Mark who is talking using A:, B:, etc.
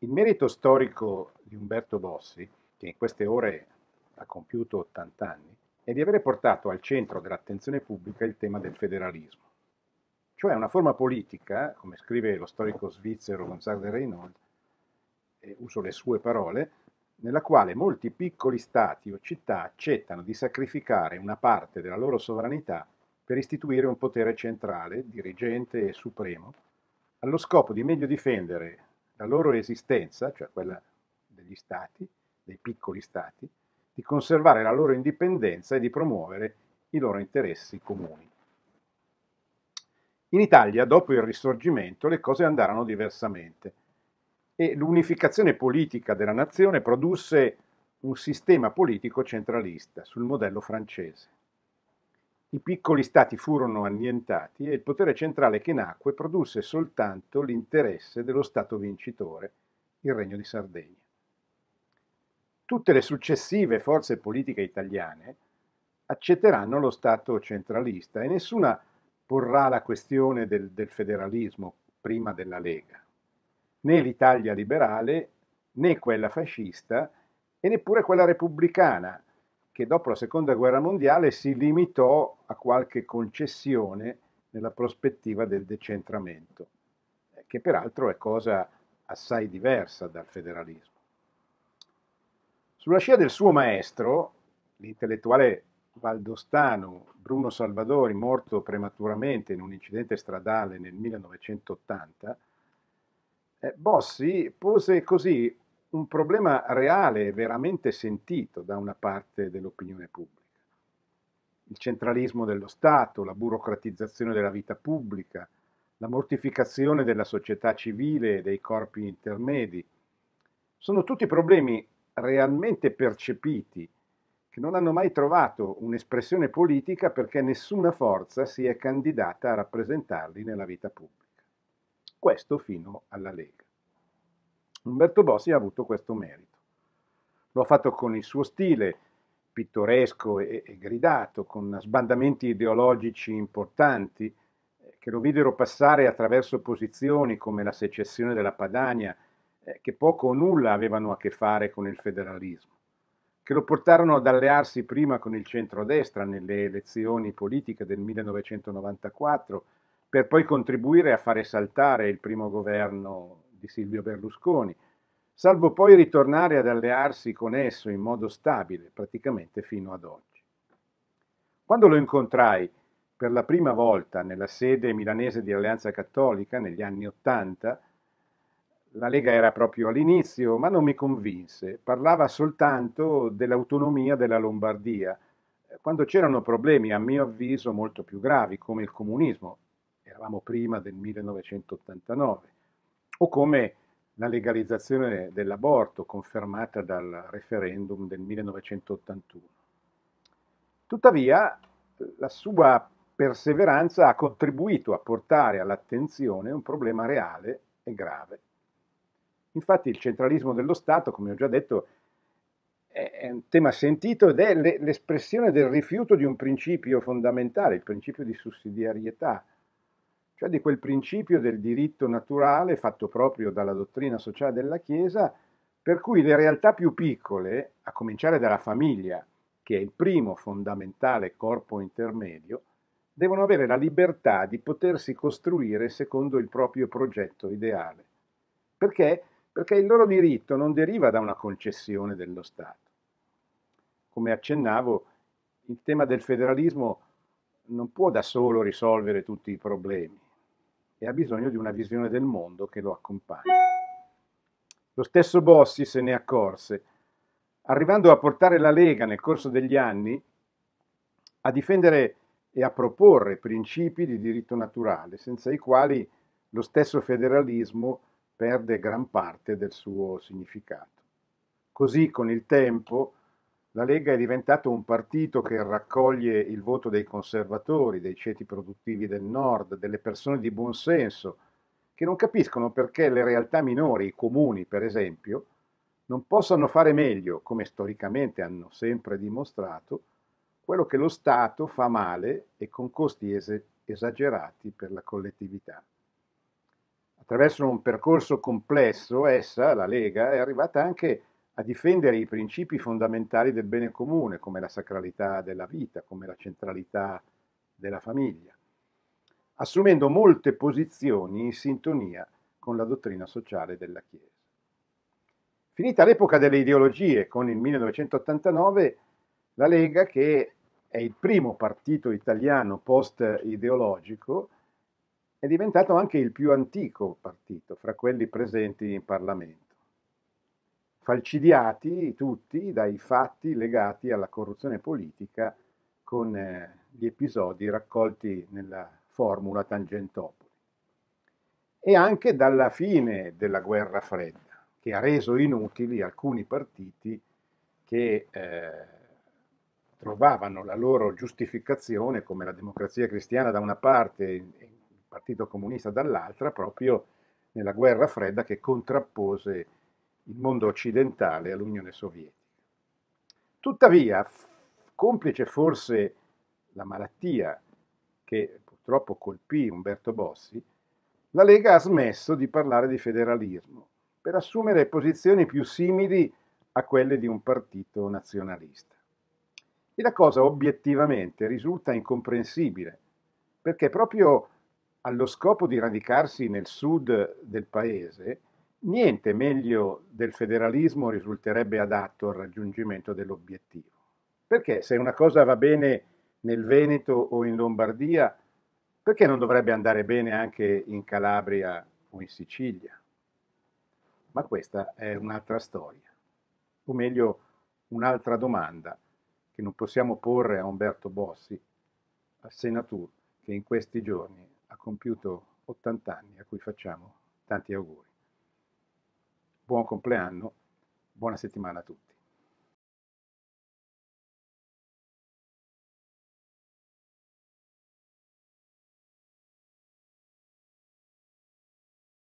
A: Il merito storico di Umberto Bossi, che in queste ore ha compiuto 80 anni, è di avere portato al centro dell'attenzione pubblica il tema del federalismo, cioè una forma politica, come scrive lo storico svizzero Gonzalo de Reynold, eh, uso le sue parole, nella quale molti piccoli stati o città accettano di sacrificare una parte della loro sovranità per istituire un potere centrale, dirigente e supremo, allo scopo di meglio difendere la loro esistenza, cioè quella degli stati, dei piccoli stati, di conservare la loro indipendenza e di promuovere i loro interessi comuni. In Italia, dopo il Risorgimento, le cose andarono diversamente e l'unificazione politica della nazione produsse un sistema politico centralista sul modello francese. I piccoli stati furono annientati e il potere centrale che nacque produsse soltanto l'interesse dello stato vincitore, il Regno di Sardegna. Tutte le successive forze politiche italiane accetteranno lo Stato centralista e nessuna porrà la questione del, del federalismo prima della Lega, né l'Italia liberale, né quella fascista e neppure quella repubblicana, che dopo la seconda guerra mondiale si limitò a qualche concessione nella prospettiva del decentramento, eh, che peraltro è cosa assai diversa dal federalismo. Sulla scia del suo maestro, l'intellettuale valdostano Bruno Salvadori, morto prematuramente in un incidente stradale nel 1980, eh, Bossi pose così un problema reale e veramente sentito da una parte dell'opinione pubblica. Il centralismo dello Stato, la burocratizzazione della vita pubblica, la mortificazione della società civile e dei corpi intermedi, sono tutti problemi realmente percepiti che non hanno mai trovato un'espressione politica perché nessuna forza si è candidata a rappresentarli nella vita pubblica. Questo fino alla Lega. Umberto Bossi ha avuto questo merito. Lo ha fatto con il suo stile pittoresco e, e gridato, con sbandamenti ideologici importanti eh, che lo videro passare attraverso posizioni come la secessione della Padania, eh, che poco o nulla avevano a che fare con il federalismo, che lo portarono ad allearsi prima con il centrodestra nelle elezioni politiche del 1994, per poi contribuire a fare saltare il primo governo di Silvio Berlusconi, salvo poi ritornare ad allearsi con esso in modo stabile, praticamente fino ad oggi. Quando lo incontrai per la prima volta nella sede milanese di Alleanza Cattolica negli anni Ottanta, la Lega era proprio all'inizio, ma non mi convinse, parlava soltanto dell'autonomia della Lombardia, quando c'erano problemi, a mio avviso, molto più gravi, come il comunismo, eravamo prima del 1989, o come la legalizzazione dell'aborto confermata dal referendum del 1981. Tuttavia, la sua perseveranza ha contribuito a portare all'attenzione un problema reale e grave. Infatti il centralismo dello Stato, come ho già detto, è un tema sentito ed è l'espressione del rifiuto di un principio fondamentale, il principio di sussidiarietà, cioè di quel principio del diritto naturale fatto proprio dalla dottrina sociale della Chiesa, per cui le realtà più piccole, a cominciare dalla famiglia, che è il primo fondamentale corpo intermedio, devono avere la libertà di potersi costruire secondo il proprio progetto ideale. Perché? Perché il loro diritto non deriva da una concessione dello Stato. Come accennavo, il tema del federalismo non può da solo risolvere tutti i problemi e ha bisogno di una visione del mondo che lo accompagni. Lo stesso Bossi se ne accorse, arrivando a portare la Lega nel corso degli anni a difendere e a proporre principi di diritto naturale, senza i quali lo stesso federalismo perde gran parte del suo significato. Così con il tempo la Lega è diventato un partito che raccoglie il voto dei conservatori, dei ceti produttivi del nord, delle persone di buonsenso, che non capiscono perché le realtà minori, i comuni per esempio, non possano fare meglio, come storicamente hanno sempre dimostrato, quello che lo Stato fa male e con costi es- esagerati per la collettività. Attraverso un percorso complesso, essa, la Lega, è arrivata anche a a difendere i principi fondamentali del bene comune, come la sacralità della vita, come la centralità della famiglia, assumendo molte posizioni in sintonia con la dottrina sociale della Chiesa. Finita l'epoca delle ideologie, con il 1989, la Lega, che è il primo partito italiano post-ideologico, è diventato anche il più antico partito fra quelli presenti in Parlamento falcidiati tutti dai fatti legati alla corruzione politica con eh, gli episodi raccolti nella formula Tangentopoli e anche dalla fine della guerra fredda che ha reso inutili alcuni partiti che eh, trovavano la loro giustificazione come la democrazia cristiana da una parte e il partito comunista dall'altra proprio nella guerra fredda che contrappose il mondo occidentale all'Unione Sovietica. Tuttavia, complice forse la malattia che purtroppo colpì Umberto Bossi, la Lega ha smesso di parlare di federalismo per assumere posizioni più simili a quelle di un partito nazionalista. E la cosa obiettivamente risulta incomprensibile, perché proprio allo scopo di radicarsi nel sud del paese, Niente meglio del federalismo risulterebbe adatto al raggiungimento dell'obiettivo. Perché se una cosa va bene nel Veneto o in Lombardia, perché non dovrebbe andare bene anche in Calabria o in Sicilia? Ma questa è un'altra storia, o meglio un'altra domanda che non possiamo porre a Umberto Bossi, al senatore che in questi giorni ha compiuto 80 anni, a cui facciamo tanti auguri buon compleanno, buona settimana a tutti.